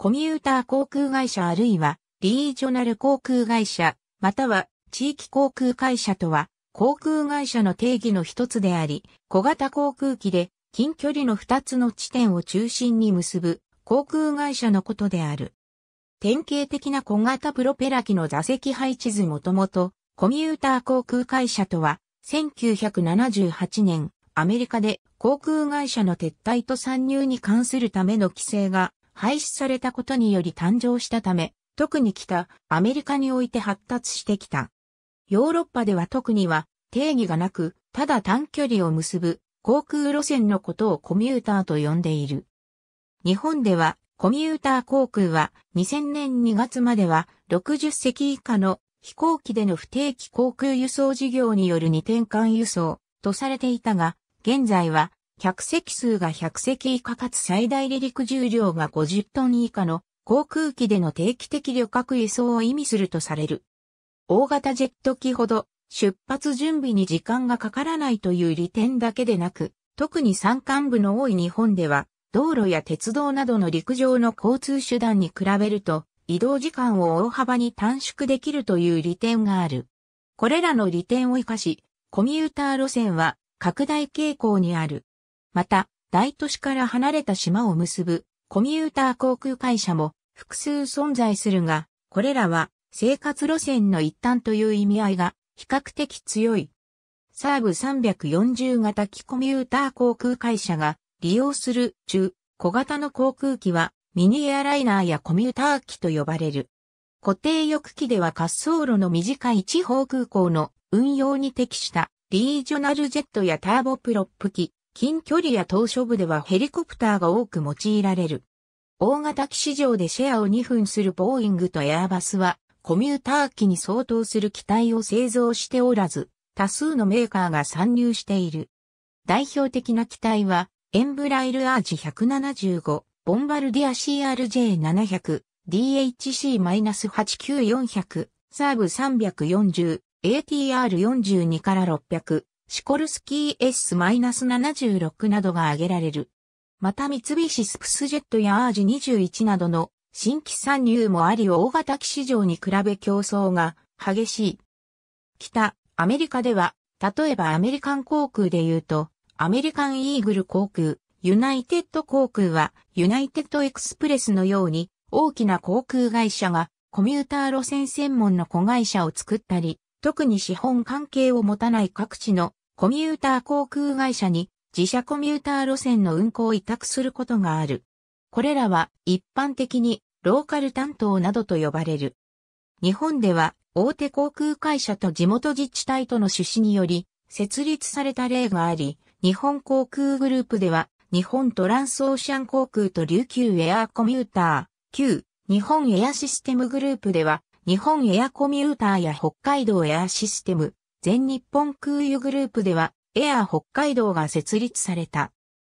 コミューター航空会社あるいはリージョナル航空会社、または地域航空会社とは航空会社の定義の一つであり、小型航空機で近距離の二つの地点を中心に結ぶ航空会社のことである。典型的な小型プロペラ機の座席配置図もともと、コミューター航空会社とは、1978年、アメリカで航空会社の撤退と参入に関するための規制が廃止されたことにより誕生したため、特に北、アメリカにおいて発達してきた。ヨーロッパでは特には定義がなく、ただ短距離を結ぶ航空路線のことをコミューターと呼んでいる。日本ではコミューター航空は2000年2月までは60隻以下の飛行機での不定期航空輸送事業による二転換輸送とされていたが、現在は客席数が100席以下かつ最大離陸重量が50トン以下の航空機での定期的旅客輸送を意味するとされる。大型ジェット機ほど出発準備に時間がかからないという利点だけでなく、特に山間部の多い日本では、道路や鉄道などの陸上の交通手段に比べると、移動時間を大幅に短縮できるという利点がある。これらの利点を活かし、コミューター路線は拡大傾向にある。また、大都市から離れた島を結ぶコミューター航空会社も複数存在するが、これらは生活路線の一端という意味合いが比較的強い。サーブ340型機コミューター航空会社が利用する中小型の航空機はミニエアライナーやコミューター機と呼ばれる。固定翼機では滑走路の短い地方空港の運用に適したリージョナルジェットやターボプロップ機、近距離や島嶼部ではヘリコプターが多く用いられる。大型機市場でシェアを2分するボーイングとエアバスは、コミューター機に相当する機体を製造しておらず、多数のメーカーが参入している。代表的な機体は、エンブライルアージ175、ボンバルディア CRJ700、DHC-89400、サーブ340、ATR42 から600、シコルスキー S-76 などが挙げられる。また三菱スプスジェットやアージ2 1などの新規参入もあり大型機市場に比べ競争が激しい。北、アメリカでは、例えばアメリカン航空で言うと、アメリカンイーグル航空、ユナイテッド航空は、ユナイテッドエクスプレスのように、大きな航空会社が、コミューター路線専門の子会社を作ったり、特に資本関係を持たない各地のコミューター航空会社に自社コミューター路線の運行を委託することがある。これらは一般的にローカル担当などと呼ばれる。日本では大手航空会社と地元自治体との趣旨により設立された例があり、日本航空グループでは日本トランスオーシャン航空と琉球エアーコミューター、旧日本エアシステムグループでは日本エアコミューターや北海道エアシステム、全日本空輸グループでは、エア北海道が設立された。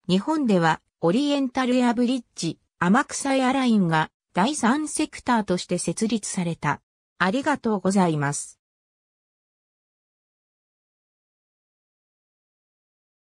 日本では、オリエンタルエアブリッジ、天草エアラインが第3セクターとして設立された。ありがとうございます。